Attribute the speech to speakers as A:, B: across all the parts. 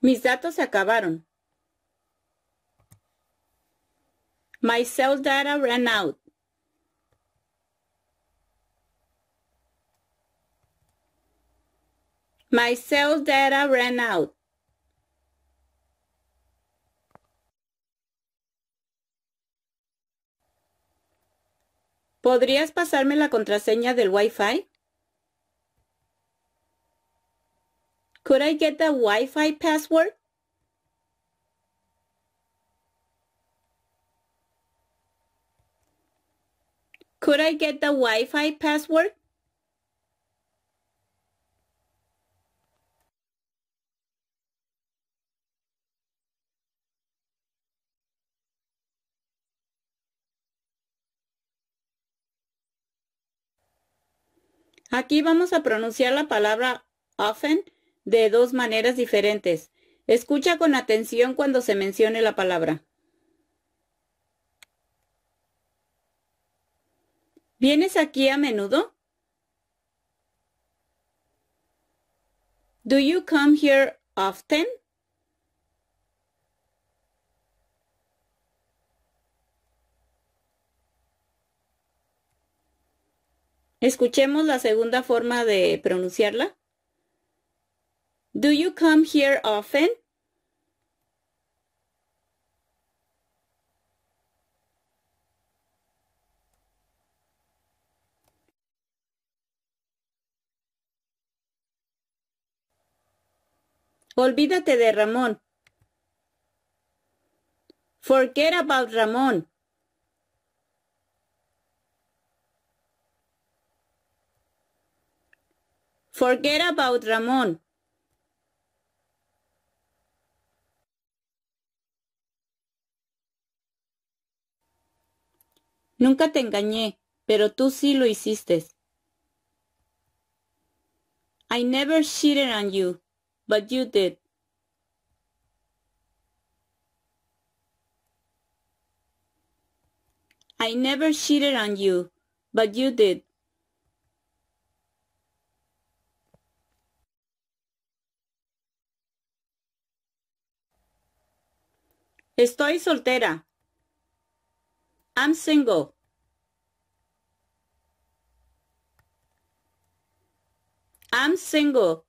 A: Mis datos se acabaron. My cell data ran out. My cell data ran out. ¿Podrías pasarme la contraseña del Wi-Fi? Could I get the Wi-Fi password? Could I get the Wi-Fi password? Aquí vamos a pronunciar la palabra often de dos maneras diferentes. Escucha con atención cuando se mencione la palabra. ¿Vienes aquí a menudo? Do you come here often? Escuchemos la segunda forma de pronunciarla. Do you come here often? Olvídate de Ramón. Forget about Ramón. Forget about Ramón. Nunca te engañé, pero tú sí lo hiciste. I never cheated on you, but you did. I never cheated on you, but you did. Estoy soltera, I'm single. I'm single.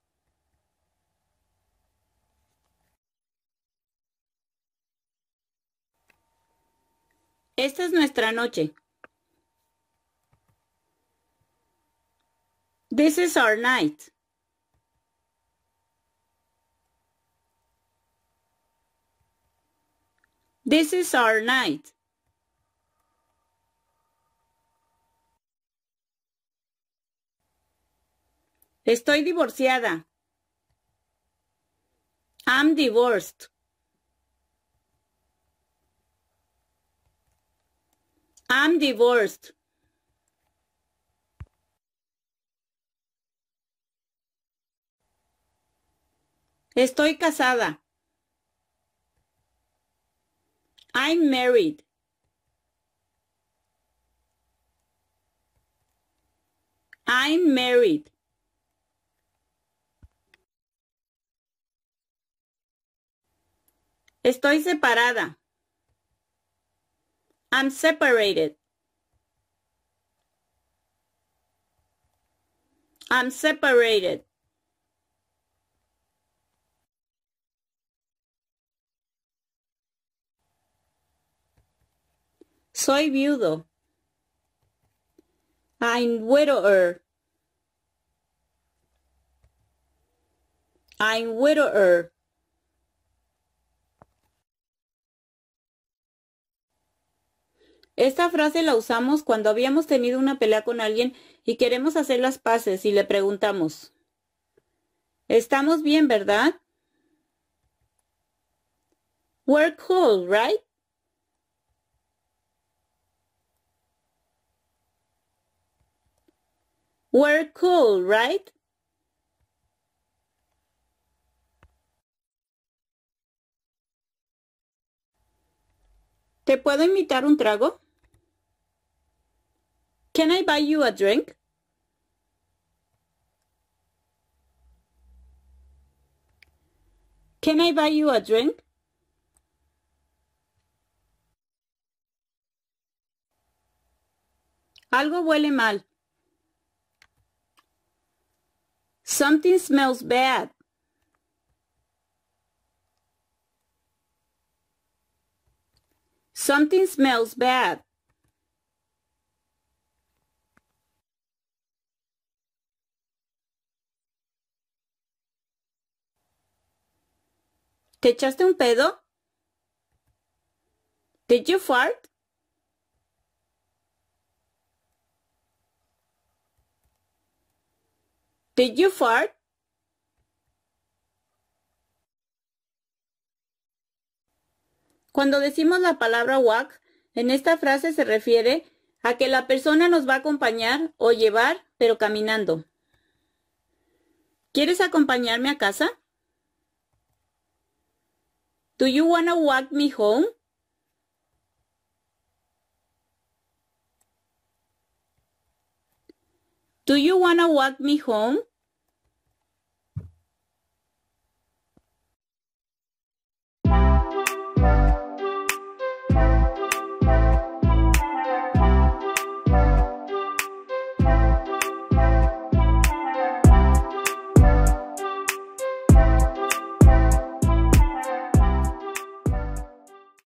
A: Esta es nuestra noche. This is our night. This is our night. Estoy divorciada. I'm divorced. I'm divorced. Estoy casada. I'm married. I'm married. Estoy separada. I'm separated. I'm separated. Soy viudo. I'm widower. I'm widower. Esta frase la usamos cuando habíamos tenido una pelea con alguien y queremos hacer las paces y le preguntamos, Estamos bien, ¿verdad? We're cool, right? We're cool, right? ¿Te puedo invitar un trago? Can I buy you a drink? Can I buy you a drink? Algo huele mal. Something smells bad. Something smells bad. ¿Te echaste un pedo? Did you fart? Did you fart? Cuando decimos la palabra walk, en esta frase se refiere a que la persona nos va a acompañar o llevar, pero caminando. ¿Quieres acompañarme a casa? Do you wanna walk me home? Do you wanna walk me home?